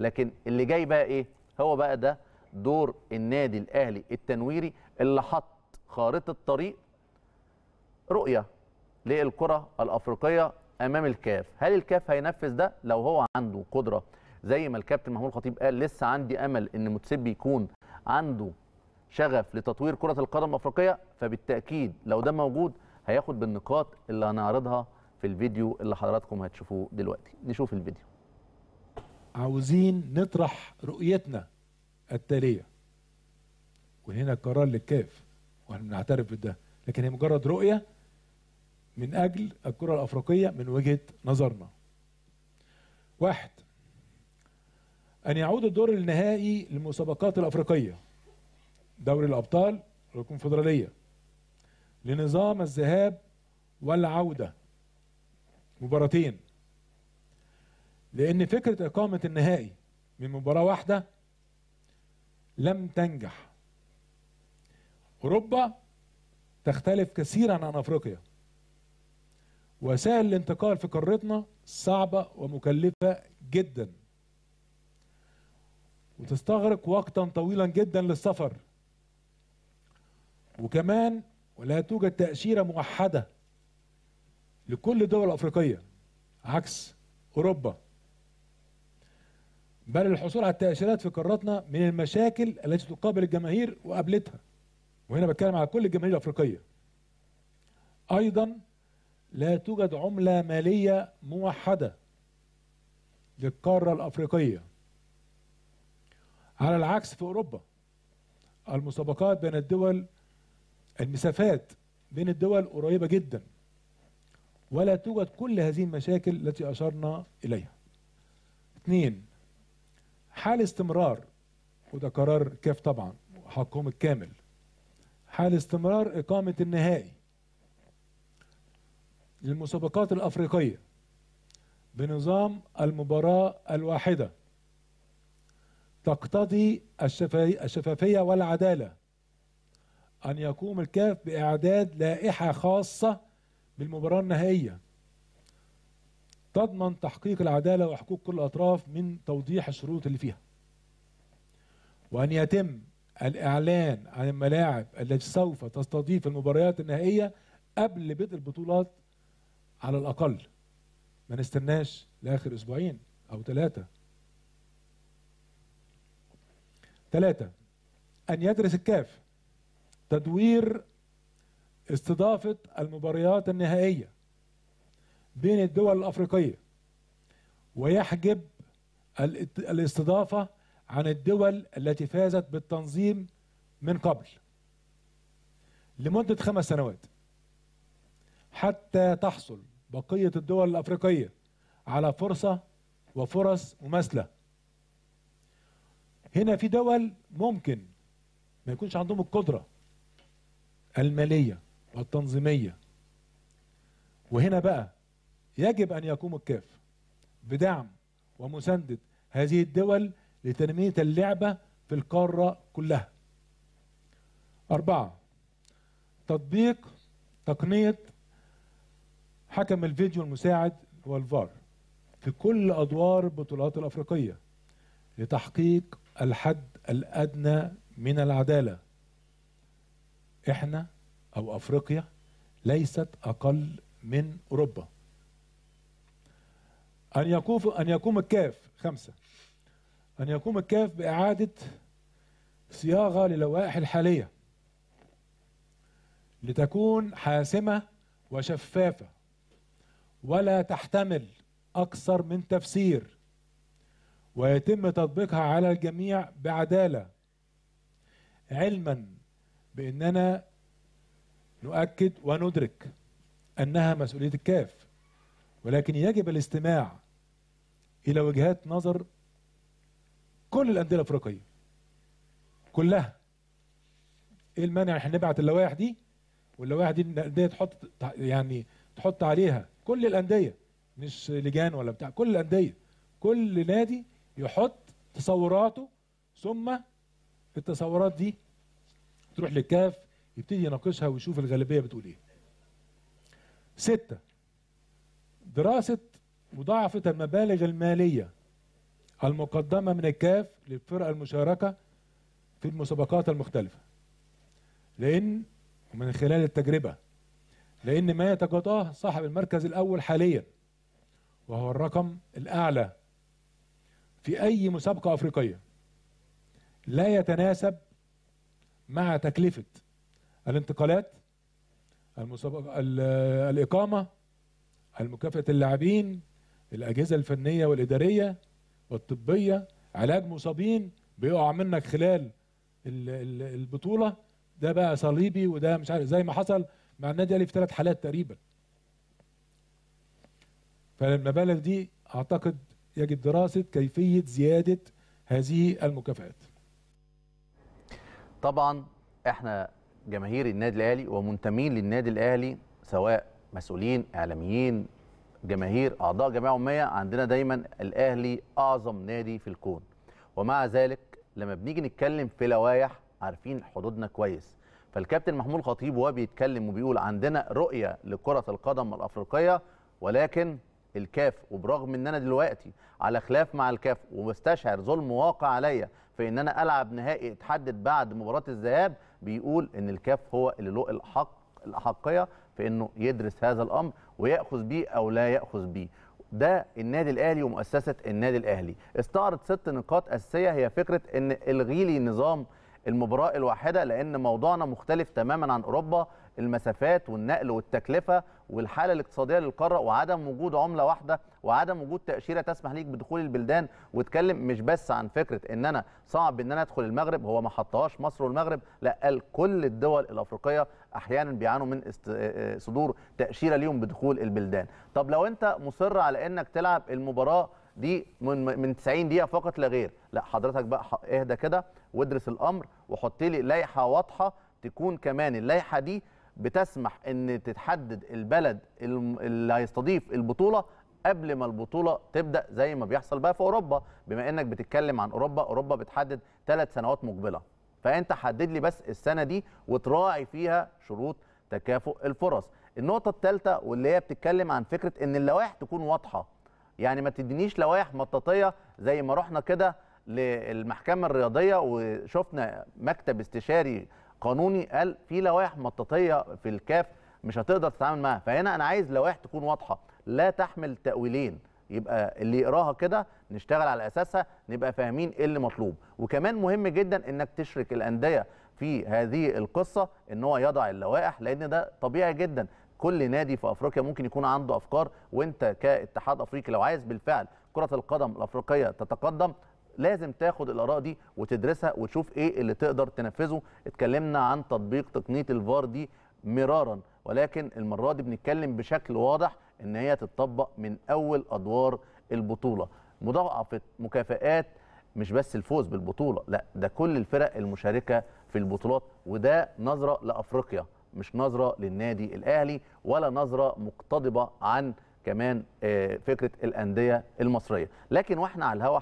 لكن اللي جاي بقى ايه هو بقى ده دور النادي الاهلي التنويري اللي حط خارطه طريق رؤيه للكره الافريقيه امام الكاف هل الكاف هينفذ ده لو هو عنده قدره زي ما الكابتن محمود الخطيب قال لسه عندي امل ان متسبي يكون عنده شغف لتطوير كره القدم الافريقيه فبالتاكيد لو ده موجود هياخد بالنقاط اللي هنعرضها في الفيديو اللي حضراتكم هتشوفوه دلوقتي نشوف الفيديو عاوزين نطرح رؤيتنا التالية وهنا قرار للكاف واحنا بنعترف بده لكن هي مجرد رؤية من أجل الكرة الأفريقية من وجهة نظرنا واحد أن يعود الدور النهائي للمسابقات الأفريقية دوري الأبطال والكونفدرالية لنظام الذهاب والعودة مباراتين لأن فكرة إقامة النهائي من مباراة واحدة لم تنجح أوروبا تختلف كثيرا عن أفريقيا وسائل الانتقال في قارتنا صعبة ومكلفة جدا وتستغرق وقتا طويلا جدا للسفر وكمان ولا توجد تأشيرة موحدة لكل الدول الأفريقية عكس أوروبا بل الحصول على التأشيرات في قاراتنا من المشاكل التي تقابل الجماهير وقابلتها وهنا بتكلم على كل الجماهير الأفريقية أيضا لا توجد عملة مالية موحدة للقارة الأفريقية على العكس في أوروبا المسابقات بين الدول المسافات بين الدول قريبة جدا ولا توجد كل هذه المشاكل التي أشرنا إليها اثنين حال استمرار وده قرار كاف طبعا حقهم الكامل حال استمرار إقامة النهائي للمسابقات الأفريقية بنظام المباراة الواحدة تقتضي الشفافية والعدالة أن يقوم الكاف بإعداد لائحة خاصة بالمباراة النهائية تضمن تحقيق العدالة وحقوق كل الأطراف من توضيح الشروط اللي فيها وأن يتم الإعلان عن الملاعب التي سوف تستضيف المباريات النهائية قبل بدء البطولات على الأقل ما نستناش لآخر أسبوعين أو ثلاثة ثلاثة أن يدرس الكاف تدوير استضافة المباريات النهائية بين الدول الأفريقية ويحجب الاستضافة عن الدول التي فازت بالتنظيم من قبل لمدة خمس سنوات حتى تحصل بقية الدول الأفريقية على فرصة وفرص مماثلة هنا في دول ممكن ما يكونش عندهم القدرة المالية والتنظيمية وهنا بقى يجب أن يقوم الكاف بدعم ومساندة هذه الدول لتنمية اللعبة في القارة كلها أربعة تطبيق تقنية حكم الفيديو المساعد والفار في كل أدوار البطولات الأفريقية لتحقيق الحد الأدنى من العدالة إحنا أو أفريقيا ليست أقل من أوروبا أن يقوم أن يقوم الكاف خمسة أن يقوم الكاف بإعادة صياغة للوائح الحالية لتكون حاسمة وشفافة ولا تحتمل أكثر من تفسير ويتم تطبيقها على الجميع بعدالة علما بأننا نؤكد وندرك أنها مسؤولية الكاف ولكن يجب الاستماع إلى وجهات نظر كل الأندية الأفريقية كلها إيه المانع إحنا نبعت اللوائح دي واللوائح دي الأندية تحط يعني تحط عليها كل الأندية مش لجان ولا بتاع كل الأندية كل نادي يحط تصوراته ثم التصورات دي تروح للكاف يبتدي يناقشها ويشوف الغالبية بتقول إيه ستة دراسة مضاعفة المبالغ المالية المقدمة من الكاف للفرق المشاركة في المسابقات المختلفة لأن ومن خلال التجربة لأن ما يتقاضاه صاحب المركز الأول حاليا وهو الرقم الأعلى في أي مسابقة أفريقية لا يتناسب مع تكلفة الانتقالات المسابقة الإقامة المكافاه مكافاه اللاعبين الاجهزه الفنيه والاداريه والطبيه علاج مصابين بيقع منك خلال البطوله ده بقى صليبي وده مش عارف زي ما حصل مع النادي الاهلي في ثلاث حالات تقريبا فالمبالغ دي اعتقد يجب دراسه كيفيه زياده هذه المكافآت طبعا احنا جماهير النادي الاهلي ومنتمين للنادي الاهلي سواء مسؤولين اعلاميين جماهير اعضاء جمعيه اميه عندنا دايما الاهلي اعظم نادي في الكون ومع ذلك لما بنيجي نتكلم في لوائح عارفين حدودنا كويس فالكابتن محمود خطيب وهو بيتكلم وبيقول عندنا رؤيه لكره القدم الافريقيه ولكن الكاف وبرغم ان انا دلوقتي على خلاف مع الكاف ومستشعر ظلم واقع عليا في ان انا العب نهائي اتحدد بعد مباراه الذهاب بيقول ان الكاف هو اللي له الحق الاحقيه في انه يدرس هذا الامر وياخذ بيه او لا ياخذ بيه ده النادي الاهلي ومؤسسه النادي الاهلي استعرض ست نقاط اساسيه هي فكره ان الغيلي نظام المباراه الواحده لان موضوعنا مختلف تماما عن اوروبا المسافات والنقل والتكلفه والحاله الاقتصاديه للقاره وعدم وجود عمله واحده وعدم وجود تاشيره تسمح ليك بدخول البلدان واتكلم مش بس عن فكره ان انا صعب ان انا ادخل المغرب هو ما حطهاش مصر والمغرب لا قال كل الدول الافريقيه احيانا بيعانوا من آه، آه، صدور تاشيره ليهم بدخول البلدان طب لو انت مصر على انك تلعب المباراه دي من من 90 دقيقه فقط لا غير لا حضرتك بقى اهدى كده وادرس الامر وحط لي لائحه واضحه تكون كمان اللائحه دي بتسمح ان تتحدد البلد اللي هيستضيف البطوله قبل ما البطوله تبدا زي ما بيحصل بقى في اوروبا بما انك بتتكلم عن اوروبا اوروبا بتحدد ثلاث سنوات مقبله فانت حدد لي بس السنه دي وتراعي فيها شروط تكافؤ الفرص النقطه الثالثه واللي هي بتتكلم عن فكره ان اللوائح تكون واضحه يعني ما تدينيش لوائح مطاطيه زي ما رحنا كده للمحكمه الرياضيه وشفنا مكتب استشاري قانوني قال في لوائح مطاطيه في الكاف مش هتقدر تتعامل معاها فهنا انا عايز لوائح تكون واضحه لا تحمل تاويلين يبقى اللي يقراها كده نشتغل على اساسها نبقى فاهمين ايه اللي مطلوب وكمان مهم جدا انك تشرك الانديه في هذه القصه ان هو يضع اللوائح لان ده طبيعي جدا كل نادي في افريقيا ممكن يكون عنده افكار وانت كاتحاد افريقي لو عايز بالفعل كره القدم الافريقيه تتقدم لازم تاخد الاراء دي وتدرسها وتشوف ايه اللي تقدر تنفذه اتكلمنا عن تطبيق تقنيه الفار دي مرارا ولكن المره دي بنتكلم بشكل واضح ان هي تتطبق من اول ادوار البطوله مضاعفه مكافئات مش بس الفوز بالبطوله لا ده كل الفرق المشاركه في البطولات وده نظره لافريقيا مش نظره للنادي الاهلي ولا نظره مقتضبه عن كمان آه، فكره الانديه المصريه لكن واحنا على الهواء